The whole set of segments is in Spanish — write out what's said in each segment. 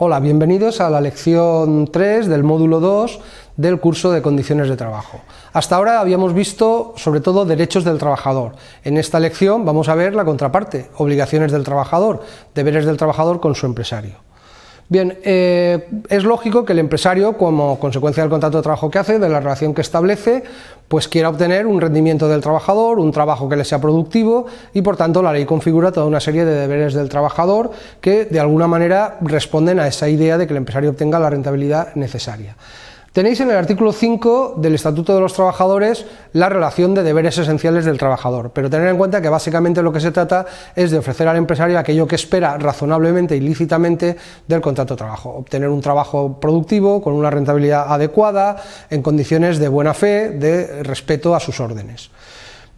Hola, bienvenidos a la lección 3 del módulo 2 del curso de condiciones de trabajo. Hasta ahora habíamos visto sobre todo derechos del trabajador. En esta lección vamos a ver la contraparte, obligaciones del trabajador, deberes del trabajador con su empresario. Bien, eh, es lógico que el empresario, como consecuencia del contrato de trabajo que hace, de la relación que establece, pues quiera obtener un rendimiento del trabajador, un trabajo que le sea productivo y por tanto la ley configura toda una serie de deberes del trabajador que de alguna manera responden a esa idea de que el empresario obtenga la rentabilidad necesaria. Tenéis en el artículo 5 del Estatuto de los Trabajadores la relación de deberes esenciales del trabajador, pero tener en cuenta que básicamente lo que se trata es de ofrecer al empresario aquello que espera razonablemente y lícitamente del contrato de trabajo, obtener un trabajo productivo con una rentabilidad adecuada, en condiciones de buena fe, de respeto a sus órdenes.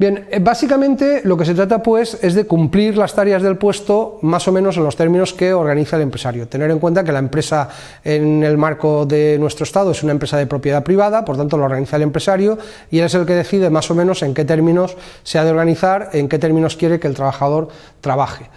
Bien, eh, básicamente lo que se trata pues es de cumplir las tareas del puesto más o menos en los términos que organiza el empresario. Tener en cuenta que la empresa en el marco de nuestro Estado es una empresa de propiedad privada, por tanto lo organiza el empresario y él es el que decide más o menos en qué términos se ha de organizar, en qué términos quiere que el trabajador trabaje.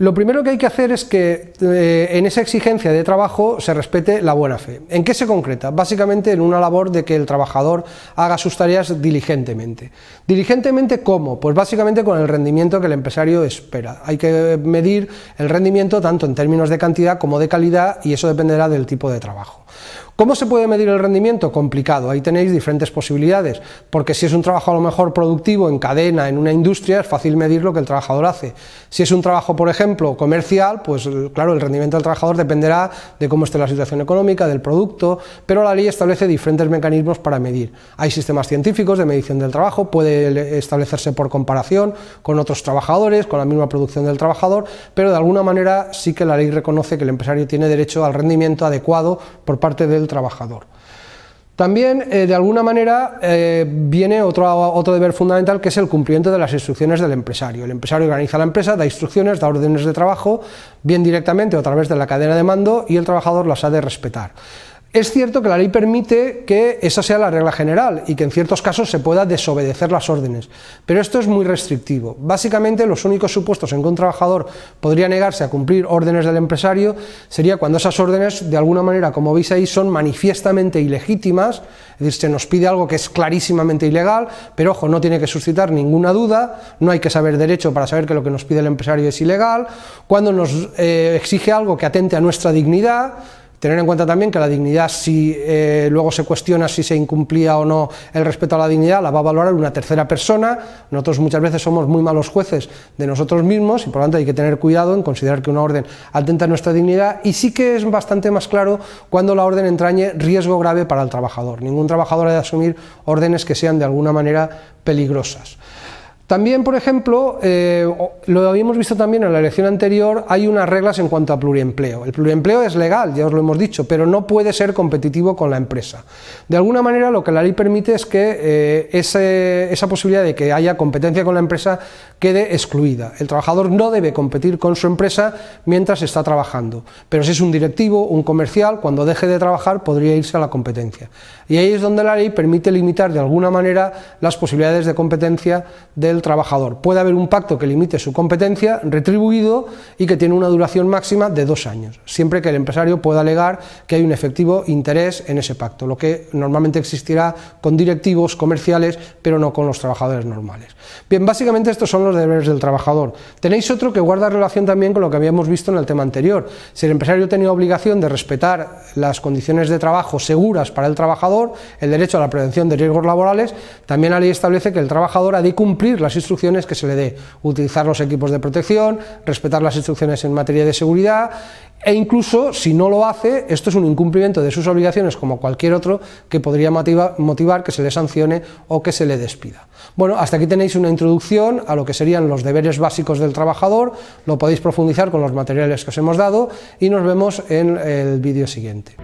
Lo primero que hay que hacer es que eh, en esa exigencia de trabajo se respete la buena fe. ¿En qué se concreta? Básicamente en una labor de que el trabajador haga sus tareas diligentemente. ¿Diligentemente cómo? Pues básicamente con el rendimiento que el empresario espera. Hay que medir el rendimiento tanto en términos de cantidad como de calidad y eso dependerá del tipo de trabajo. ¿Cómo se puede medir el rendimiento? Complicado, ahí tenéis diferentes posibilidades, porque si es un trabajo a lo mejor productivo, en cadena, en una industria, es fácil medir lo que el trabajador hace. Si es un trabajo, por ejemplo, comercial, pues claro, el rendimiento del trabajador dependerá de cómo esté la situación económica, del producto, pero la ley establece diferentes mecanismos para medir. Hay sistemas científicos de medición del trabajo, puede establecerse por comparación con otros trabajadores, con la misma producción del trabajador, pero de alguna manera sí que la ley reconoce que el empresario tiene derecho al rendimiento adecuado por parte del trabajador. También, eh, de alguna manera, eh, viene otro, otro deber fundamental que es el cumplimiento de las instrucciones del empresario. El empresario organiza la empresa, da instrucciones, da órdenes de trabajo, bien directamente o a través de la cadena de mando, y el trabajador las ha de respetar. Es cierto que la ley permite que esa sea la regla general y que en ciertos casos se pueda desobedecer las órdenes, pero esto es muy restrictivo. Básicamente los únicos supuestos en que un trabajador podría negarse a cumplir órdenes del empresario sería cuando esas órdenes, de alguna manera, como veis ahí, son manifiestamente ilegítimas, es decir, se nos pide algo que es clarísimamente ilegal, pero ojo, no tiene que suscitar ninguna duda, no hay que saber derecho para saber que lo que nos pide el empresario es ilegal, cuando nos eh, exige algo que atente a nuestra dignidad, Tener en cuenta también que la dignidad, si eh, luego se cuestiona si se incumplía o no el respeto a la dignidad, la va a valorar una tercera persona. Nosotros muchas veces somos muy malos jueces de nosotros mismos y por lo tanto hay que tener cuidado en considerar que una orden atenta nuestra dignidad y sí que es bastante más claro cuando la orden entrañe riesgo grave para el trabajador. Ningún trabajador ha de asumir órdenes que sean de alguna manera peligrosas. También, por ejemplo, eh, lo habíamos visto también en la elección anterior, hay unas reglas en cuanto a pluriempleo. El pluriempleo es legal, ya os lo hemos dicho, pero no puede ser competitivo con la empresa. De alguna manera, lo que la ley permite es que eh, esa posibilidad de que haya competencia con la empresa quede excluida. El trabajador no debe competir con su empresa mientras está trabajando, pero si es un directivo, un comercial, cuando deje de trabajar podría irse a la competencia. Y ahí es donde la ley permite limitar de alguna manera las posibilidades de competencia del trabajador. Puede haber un pacto que limite su competencia retribuido y que tiene una duración máxima de dos años, siempre que el empresario pueda alegar que hay un efectivo interés en ese pacto, lo que normalmente existirá con directivos comerciales, pero no con los trabajadores normales. Bien, básicamente estos son los deberes del trabajador. Tenéis otro que guarda relación también con lo que habíamos visto en el tema anterior. Si el empresario tenía obligación de respetar las condiciones de trabajo seguras para el trabajador, el derecho a la prevención de riesgos laborales, también la ley establece que el trabajador ha de cumplir las instrucciones que se le dé, utilizar los equipos de protección, respetar las instrucciones en materia de seguridad e incluso si no lo hace, esto es un incumplimiento de sus obligaciones como cualquier otro que podría motivar que se le sancione o que se le despida. Bueno, hasta aquí tenéis una introducción a lo que serían los deberes básicos del trabajador, lo podéis profundizar con los materiales que os hemos dado y nos vemos en el vídeo siguiente.